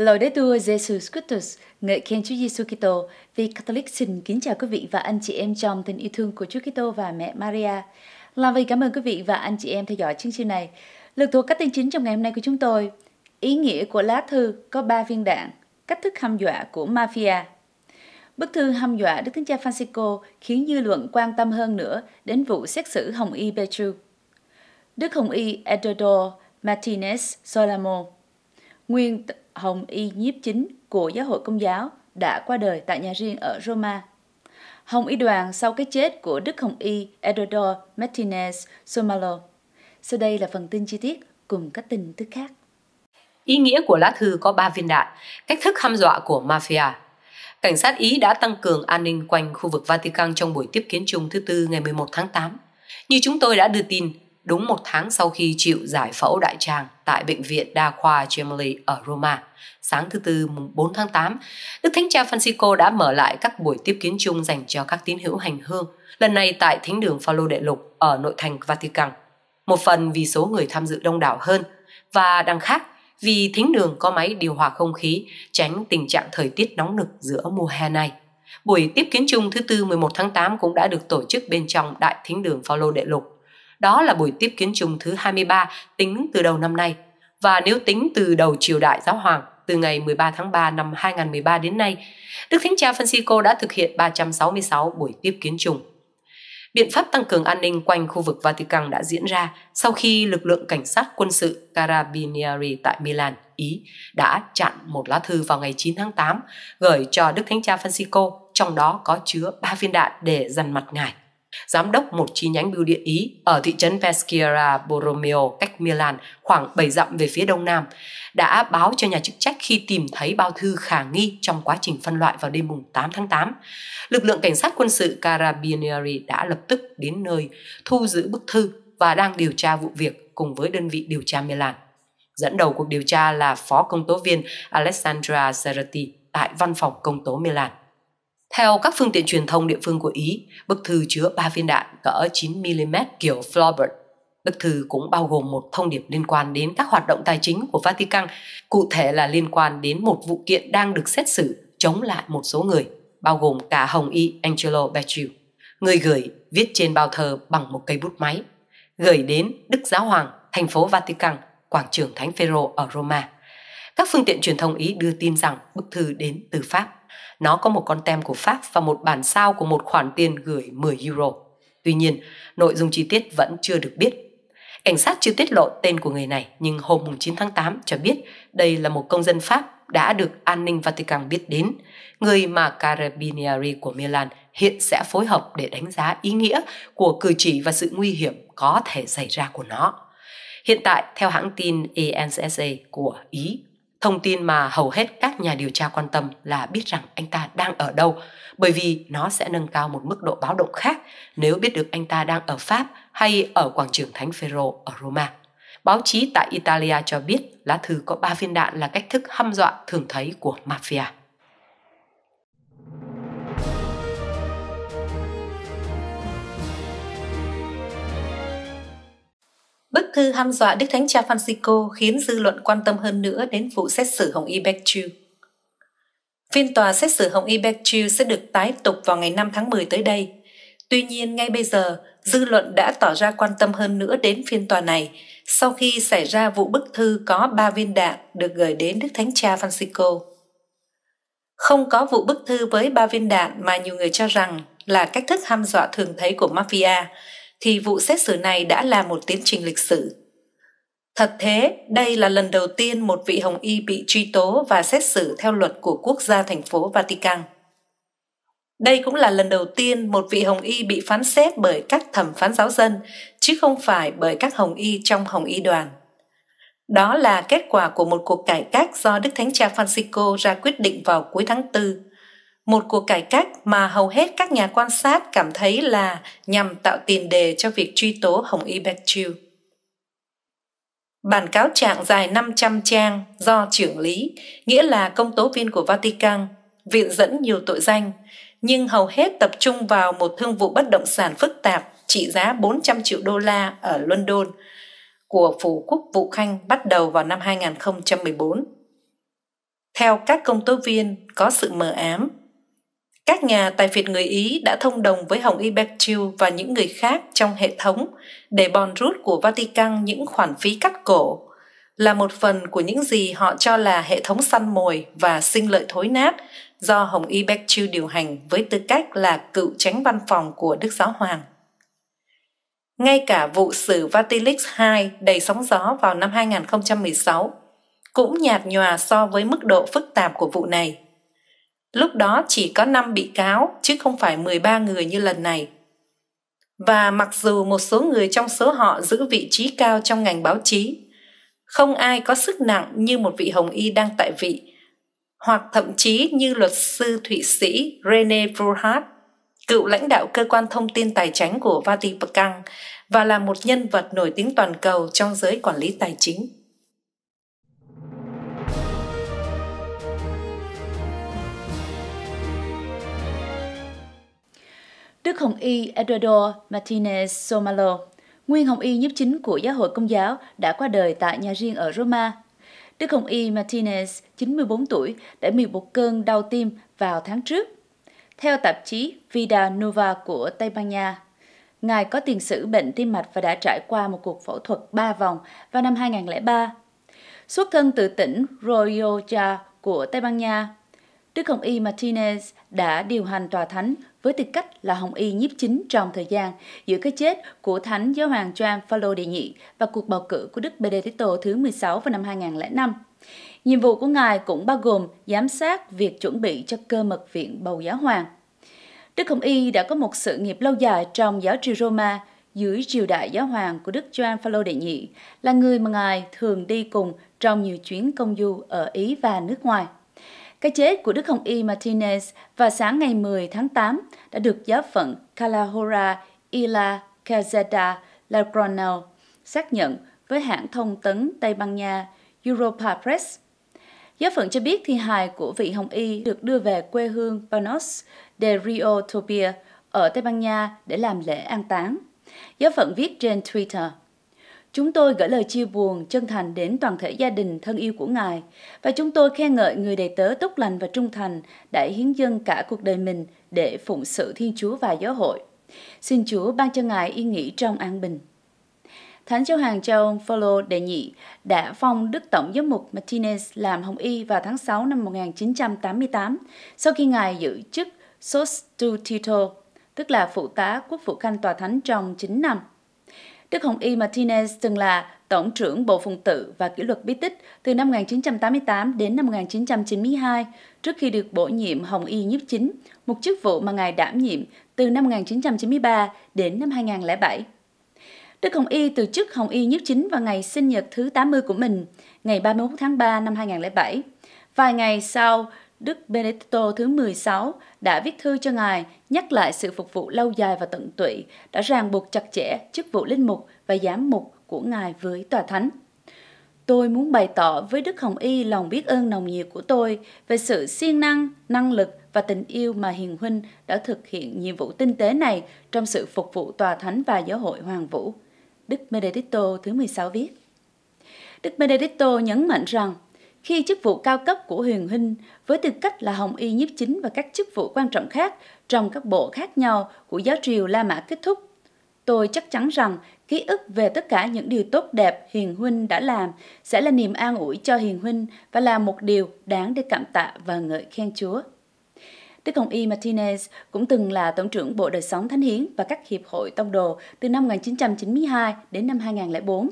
Lời đế tua Jesus Christus, ngợi khen Chúa Giêsu Kitô. Vì Catholic xin kính chào quý vị và anh chị em trong tình yêu thương của Chúa Kitô và mẹ Maria. Là vì cảm ơn quý vị và anh chị em theo dõi chương trình này. Lực thuộc các tin chính trong ngày hôm nay của chúng tôi. Ý nghĩa của lá thư có 3 viên đạn, cách thức hăm dọa của mafia. Bức thư hăm dọa Đức Thánh Cha Francisco khiến dư luận quan tâm hơn nữa đến vụ xét xử Hồng Y Petru. Đức Hồng Y Eduardo Martinez Solamo Nguyên Hồng Y nhiếp chính của giáo hội công giáo đã qua đời tại nhà riêng ở Roma. Hồng Y đoàn sau cái chết của Đức Hồng Y Eduardo Martinez Somalo. Sau đây là phần tin chi tiết cùng các tin tức khác. Ý nghĩa của lá thư có 3 viên đạn, cách thức hăm dọa của mafia. Cảnh sát Ý đã tăng cường an ninh quanh khu vực Vatican trong buổi tiếp kiến chung thứ Tư ngày 11 tháng 8. Như chúng tôi đã đưa tin, đúng một tháng sau khi chịu giải phẫu đại tràng tại Bệnh viện Đa khoa Gemelli ở Roma. Sáng thứ Tư mùng 4 tháng 8, Đức Thánh Cha Francisco đã mở lại các buổi tiếp kiến chung dành cho các tín hữu hành hương, lần này tại Thánh đường Phaolô Đệ Lục ở nội thành Vatican. Một phần vì số người tham dự đông đảo hơn, và đằng khác vì thính đường có máy điều hòa không khí tránh tình trạng thời tiết nóng nực giữa mùa hè này. Buổi tiếp kiến chung thứ tư 11 tháng 8 cũng đã được tổ chức bên trong Đại Thính đường Phaolô Đệ Lục đó là buổi tiếp kiến trùng thứ 23 tính từ đầu năm nay. Và nếu tính từ đầu triều đại giáo hoàng, từ ngày 13 tháng 3 năm 2013 đến nay, Đức Thánh Cha Francisco đã thực hiện 366 buổi tiếp kiến trùng. Biện pháp tăng cường an ninh quanh khu vực Vatican đã diễn ra sau khi lực lượng cảnh sát quân sự Carabinieri tại Milan, Ý đã chặn một lá thư vào ngày 9 tháng 8 gửi cho Đức Thánh Cha Francisco, trong đó có chứa ba viên đạn để dằn mặt ngài giám đốc một chi nhánh bưu điện Ý ở thị trấn Peschiera Borromeo cách Milan khoảng 7 dặm về phía đông nam, đã báo cho nhà chức trách khi tìm thấy bao thư khả nghi trong quá trình phân loại vào đêm mùng 8 tháng 8. Lực lượng cảnh sát quân sự Carabinieri đã lập tức đến nơi thu giữ bức thư và đang điều tra vụ việc cùng với đơn vị điều tra Milan. Dẫn đầu cuộc điều tra là phó công tố viên Alessandra Cerati tại văn phòng công tố Milan. Theo các phương tiện truyền thông địa phương của Ý, bức thư chứa 3 viên đạn cỡ 9mm kiểu Flaubert. Bức thư cũng bao gồm một thông điệp liên quan đến các hoạt động tài chính của Vatican, cụ thể là liên quan đến một vụ kiện đang được xét xử chống lại một số người, bao gồm cả Hồng Y Angelo Becciu, người gửi viết trên bao thờ bằng một cây bút máy, gửi đến Đức Giáo Hoàng, thành phố Vatican, quảng trường Thánh Phaero ở Roma. Các phương tiện truyền thông Ý đưa tin rằng bức thư đến từ Pháp. Nó có một con tem của Pháp và một bản sao của một khoản tiền gửi 10 euro. Tuy nhiên, nội dung chi tiết vẫn chưa được biết. Cảnh sát chưa tiết lộ tên của người này, nhưng hôm 9 tháng 8 cho biết đây là một công dân Pháp đã được an ninh Vatican biết đến, người mà Carabinieri của Milan hiện sẽ phối hợp để đánh giá ý nghĩa của cử chỉ và sự nguy hiểm có thể xảy ra của nó. Hiện tại, theo hãng tin ANSA của Ý, Thông tin mà hầu hết các nhà điều tra quan tâm là biết rằng anh ta đang ở đâu, bởi vì nó sẽ nâng cao một mức độ báo động khác nếu biết được anh ta đang ở Pháp hay ở quảng trường Thánh Phêrô ở Roma. Báo chí tại Italia cho biết lá thư có ba viên đạn là cách thức hăm dọa thường thấy của mafia. bức thư ham dọa Đức Thánh Cha Francisco khiến dư luận quan tâm hơn nữa đến vụ xét xử Hồng Y Bách Phiên tòa xét xử Hồng Y Bách sẽ được tái tục vào ngày 5 tháng 10 tới đây. Tuy nhiên, ngay bây giờ, dư luận đã tỏ ra quan tâm hơn nữa đến phiên tòa này sau khi xảy ra vụ bức thư có 3 viên đạn được gửi đến Đức Thánh Cha Francisco. Không có vụ bức thư với 3 viên đạn mà nhiều người cho rằng là cách thức ham dọa thường thấy của mafia, thì vụ xét xử này đã là một tiến trình lịch sử. Thật thế, đây là lần đầu tiên một vị Hồng Y bị truy tố và xét xử theo luật của quốc gia thành phố Vatican. Đây cũng là lần đầu tiên một vị Hồng Y bị phán xét bởi các thẩm phán giáo dân, chứ không phải bởi các Hồng Y trong Hồng Y đoàn. Đó là kết quả của một cuộc cải cách do Đức Thánh Cha Francisco ra quyết định vào cuối tháng 4 một cuộc cải cách mà hầu hết các nhà quan sát cảm thấy là nhằm tạo tiền đề cho việc truy tố Hồng Y Bạch Chiêu. Bản cáo trạng dài 500 trang do trưởng lý, nghĩa là công tố viên của Vatican, viện dẫn nhiều tội danh, nhưng hầu hết tập trung vào một thương vụ bất động sản phức tạp trị giá 400 triệu đô la ở London của phủ quốc vụ Khanh bắt đầu vào năm 2014. Theo các công tố viên, có sự mờ ám các nhà tài phiệt người Ý đã thông đồng với Hồng Y Bectiu và những người khác trong hệ thống để bòn rút của Vatican những khoản phí cắt cổ, là một phần của những gì họ cho là hệ thống săn mồi và sinh lợi thối nát do Hồng Y Bectiu điều hành với tư cách là cựu tránh văn phòng của Đức Giáo Hoàng. Ngay cả vụ xử Vatilix II đầy sóng gió vào năm 2016 cũng nhạt nhòa so với mức độ phức tạp của vụ này – Lúc đó chỉ có 5 bị cáo chứ không phải 13 người như lần này. Và mặc dù một số người trong số họ giữ vị trí cao trong ngành báo chí, không ai có sức nặng như một vị hồng y đang tại vị, hoặc thậm chí như luật sư Thụy Sĩ Rene Vrohat, cựu lãnh đạo cơ quan thông tin tài chính của Vatican và là một nhân vật nổi tiếng toàn cầu trong giới quản lý tài chính. Đức Hồng Y Eduardo Martinez Somalo, nguyên Hồng Y nhiếp chính của giáo hội công giáo đã qua đời tại nhà riêng ở Roma. Đức Hồng Y Martinez, 94 tuổi, đã bị một cơn đau tim vào tháng trước. Theo tạp chí Vida Nova của Tây Ban Nha, Ngài có tiền sử bệnh tim mạch và đã trải qua một cuộc phẫu thuật 3 vòng vào năm 2003. Xuất thân từ tỉnh Royoja của Tây Ban Nha, Đức Hồng Y Martinez đã điều hành tòa thánh với tư cách là Hồng Y nhiếp chính trong thời gian giữa cái chết của Thánh Giáo hoàng John Paul đệ nhị và cuộc bầu cử của Đức Benedicto thứ 16 vào năm 2005. Nhiệm vụ của ngài cũng bao gồm giám sát việc chuẩn bị cho cơ mật viện bầu giáo hoàng. Đức Hồng Y đã có một sự nghiệp lâu dài trong giáo triều Roma dưới triều đại giáo hoàng của Đức Gioan Phaolô đệ nhị, là người mà ngài thường đi cùng trong nhiều chuyến công du ở Ý và nước ngoài. Cái chết của Đức Hồng Y Martinez vào sáng ngày 10 tháng 8 đã được giáo phận Calahorra y la Calzada Lagranao xác nhận với hãng thông tấn Tây Ban Nha Europa Press. Giáo phận cho biết thi hài của vị Hồng Y được đưa về quê hương Panos de Rio Topia ở Tây Ban Nha để làm lễ an táng. Giáo phận viết trên Twitter – Chúng tôi gửi lời chia buồn chân thành đến toàn thể gia đình thân yêu của Ngài và chúng tôi khen ngợi người đầy tớ tốt lành và trung thành đã hiến dâng cả cuộc đời mình để phụng sự Thiên Chúa và giáo hội. Xin Chúa ban cho Ngài yên nghỉ trong an bình. Thánh giáo hàng John Paulo đệ nhị đã phong Đức Tổng giám mục Martinez làm Hồng Y vào tháng 6 năm 1988 sau khi Ngài giữ chức Sostutito, tức là phụ tá quốc vụ khanh tòa thánh trong 9 năm. Đức Hồng Y Martinez từng là Tổng trưởng Bộ Phụng tự và Kỷ luật Bí tích từ năm 1988 đến năm 1992, trước khi được bổ nhiệm Hồng Y nhiếp chính, một chức vụ mà ngài đảm nhiệm từ năm 1993 đến năm 2007. Đức Hồng Y từ chức Hồng Y nhiếp chính vào ngày sinh nhật thứ 80 của mình, ngày 31 tháng 3 năm 2007. Vài ngày sau, Đức Benedicto thứ 16 đã viết thư cho ngài nhắc lại sự phục vụ lâu dài và tận tụy, đã ràng buộc chặt chẽ chức vụ linh mục và giám mục của ngài với tòa thánh. Tôi muốn bày tỏ với Đức Hồng Y lòng biết ơn nồng nhiệt của tôi về sự siêng năng, năng lực và tình yêu mà Hiền Huynh đã thực hiện nhiệm vụ tinh tế này trong sự phục vụ tòa thánh và giáo hội Hoàng Vũ. Đức Benedicto thứ 16 viết. Đức Benedicto nhấn mạnh rằng khi chức vụ cao cấp của Huyền Hinh với tư cách là Hồng Y nhiếp chính và các chức vụ quan trọng khác trong các bộ khác nhau của giáo triều La Mã kết thúc, tôi chắc chắn rằng ký ức về tất cả những điều tốt đẹp Hiền Huynh đã làm sẽ là niềm an ủi cho Hiền Huynh và là một điều đáng để cảm tạ và ngợi khen Chúa. Đức Hồng Y Martinez cũng từng là Tổng trưởng Bộ Đời sống Thánh Hiến và các Hiệp hội Tông Đồ từ năm 1992 đến năm 2004.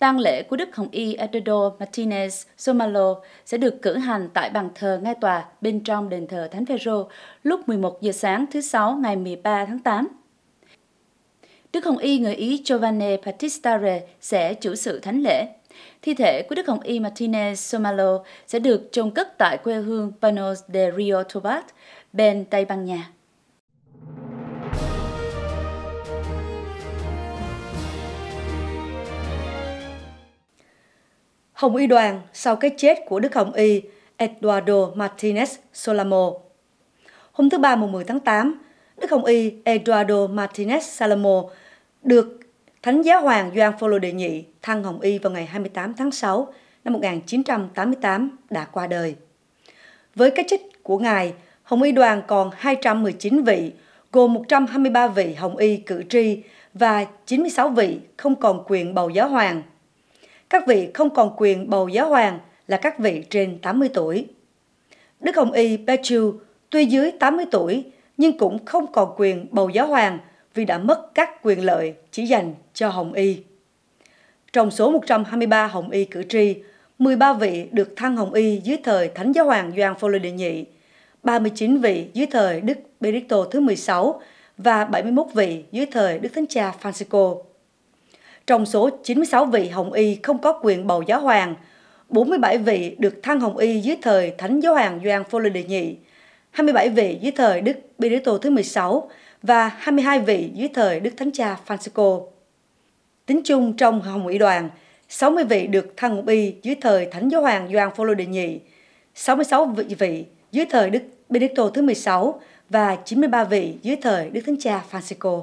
Tang lễ của Đức Hồng Y Eduardo Martinez Somalo sẽ được cử hành tại bàn thờ ngay tòa bên trong đền thờ Thánh Phaero lúc 11 giờ sáng thứ Sáu ngày 13 tháng 8. Đức Hồng Y người Ý Giovanni Battistare sẽ chủ sự thánh lễ. Thi thể của Đức Hồng Y Martinez Somalo sẽ được chôn cất tại quê hương Panos de Rio Tobat, bên Tây Ban Nha. Hồng Y đoàn sau cái chết của Đức Hồng Y Eduardo Martinez Solamo. Hôm thứ Ba mùng 10 tháng 8, Đức Hồng Y Eduardo Martinez Solamo được Thánh Giáo Hoàng Doan Phaolô Đệ Nhị thăng Hồng Y vào ngày 28 tháng 6 năm 1988 đã qua đời. Với cái chết của Ngài, Hồng Y đoàn còn 219 vị, gồm 123 vị Hồng Y cử tri và 96 vị không còn quyền bầu giáo hoàng các vị không còn quyền bầu giáo hoàng là các vị trên 80 tuổi. Đức Hồng Y Pechu tuy dưới 80 tuổi nhưng cũng không còn quyền bầu giáo hoàng vì đã mất các quyền lợi chỉ dành cho Hồng Y. Trong số 123 Hồng Y cử tri, 13 vị được thăng Hồng Y dưới thời Thánh Giáo Hoàng Doan Phô Lê Đệ Nhị, 39 vị dưới thời Đức Benedicto thứ 16 và 71 vị dưới thời Đức Thánh Cha Francisco. Trong số 96 vị Hồng Y không có quyền bầu giáo hoàng, 47 vị được thăng Hồng Y dưới thời Thánh Giáo hoàng Doan Phô Lê Đệ Nhị, 27 vị dưới thời Đức Benedicto thứ 16 và 22 vị dưới thời Đức Thánh Cha Francisco. Tính chung trong Hồng Y đoàn, 60 vị được thăng Hồng Y dưới thời Thánh Giáo hoàng Doan Phô Lê Đệ Nhị, 66 vị vị dưới thời Đức Benedicto thứ 16 và 93 vị dưới thời Đức Thánh Cha Francisco.